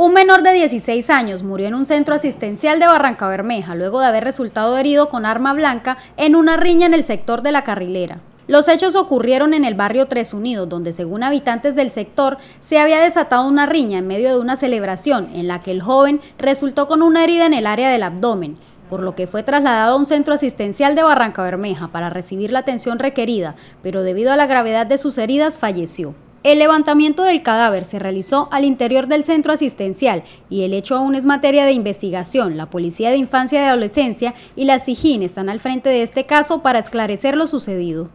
Un menor de 16 años murió en un centro asistencial de Barranca Bermeja luego de haber resultado herido con arma blanca en una riña en el sector de la carrilera. Los hechos ocurrieron en el barrio Tres Unidos, donde según habitantes del sector se había desatado una riña en medio de una celebración en la que el joven resultó con una herida en el área del abdomen, por lo que fue trasladado a un centro asistencial de Barranca Bermeja para recibir la atención requerida, pero debido a la gravedad de sus heridas falleció. El levantamiento del cadáver se realizó al interior del centro asistencial y el hecho aún es materia de investigación. La Policía de Infancia y Adolescencia y la SIGIN están al frente de este caso para esclarecer lo sucedido.